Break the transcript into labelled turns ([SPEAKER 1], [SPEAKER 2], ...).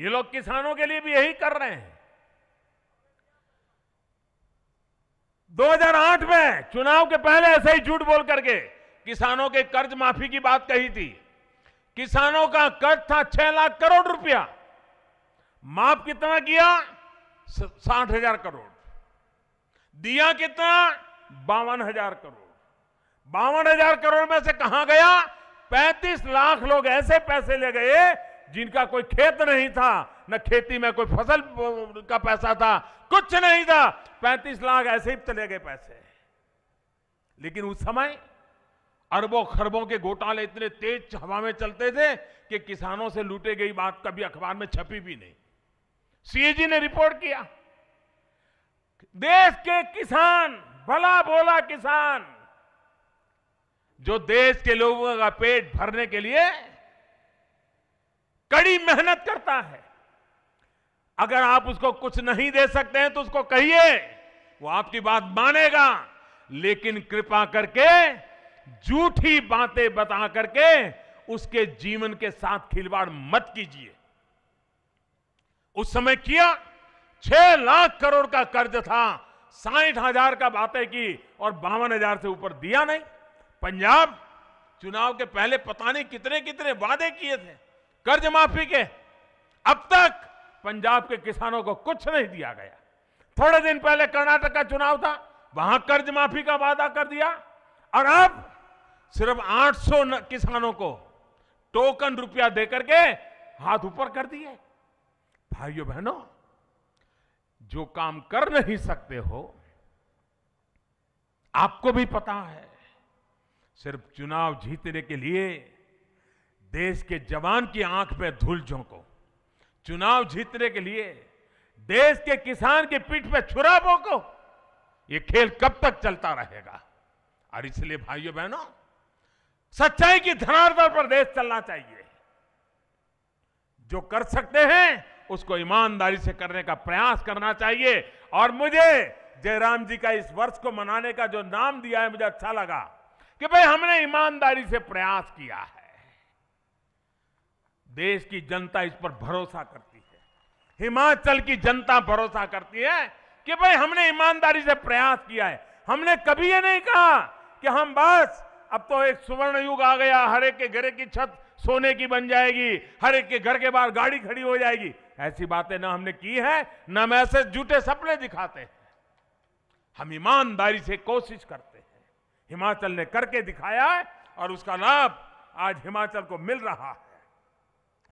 [SPEAKER 1] ये लोग किसानों के लिए भी यही कर रहे हैं 2008 में चुनाव के पहले ऐसे ही झूठ बोल करके किसानों के कर्ज माफी की बात कही थी किसानों का कर्ज था छह लाख करोड़ रुपया माफ कितना किया साठ हजार करोड़ दिया कितना बावन हजार करोड़ बावन हजार करोड़ में से कहा गया पैंतीस लाख लोग ऐसे पैसे ले गए जिनका कोई खेत नहीं था न खेती में कोई फसल का पैसा था कुछ नहीं था पैंतीस लाख ऐसे ही चले गए पैसे लेकिन उस समय अरबों खरबों के घोटाले इतने तेज हवा में चलते थे कि किसानों से लूटे गई बात कभी अखबार में छपी भी नहीं सीएजी ने रिपोर्ट किया देश के किसान भला बोला किसान जो देश के लोगों का पेट भरने के लिए कड़ी मेहनत करता है अगर आप उसको कुछ नहीं दे सकते हैं तो उसको कहिए वो आपकी बात मानेगा लेकिन कृपा करके झूठी बातें बता करके उसके जीवन के साथ खिलवाड़ मत कीजिए उस समय किया छह लाख करोड़ का कर्ज था साठ हजार का बातें की और बावन हजार से ऊपर दिया नहीं पंजाब चुनाव के पहले पता नहीं कितने कितने वादे किए थे कर्ज माफी के अब तक पंजाब के किसानों को कुछ नहीं दिया गया थोड़े दिन पहले कर्नाटक का चुनाव था वहां कर्ज माफी का वादा कर दिया और अब सिर्फ 800 किसानों को टोकन रुपया देकर के हाथ ऊपर कर दिए भाइयों बहनों जो काम कर नहीं सकते हो आपको भी पता है सिर्फ चुनाव जीतने के लिए देश के जवान की आंख में धूल झोंको चुनाव जीतने के लिए देश के किसान की पीठ पे छुरा बोको ये खेल कब तक चलता रहेगा और इसलिए भाइयों बहनों सच्चाई की धनार्दर पर देश चलना चाहिए जो कर सकते हैं उसको ईमानदारी से करने का प्रयास करना चाहिए और मुझे जयराम जी का इस वर्ष को मनाने का जो नाम दिया है मुझे अच्छा लगा कि भाई हमने ईमानदारी से प्रयास किया है देश की जनता इस पर भरोसा करती है हिमाचल की जनता भरोसा करती है कि भाई हमने ईमानदारी से प्रयास किया है हमने कभी ये नहीं कहा कि हम बस अब तो एक सुवर्ण युग आ गया हर एक के घर की छत सोने की बन जाएगी हर एक के घर के बाहर गाड़ी खड़ी हो जाएगी ऐसी बातें ना हमने की है ना हम ऐसे झूठे सपने दिखाते हैं हम ईमानदारी से कोशिश करते हैं हिमाचल ने करके दिखाया है और उसका लाभ आज हिमाचल को मिल रहा है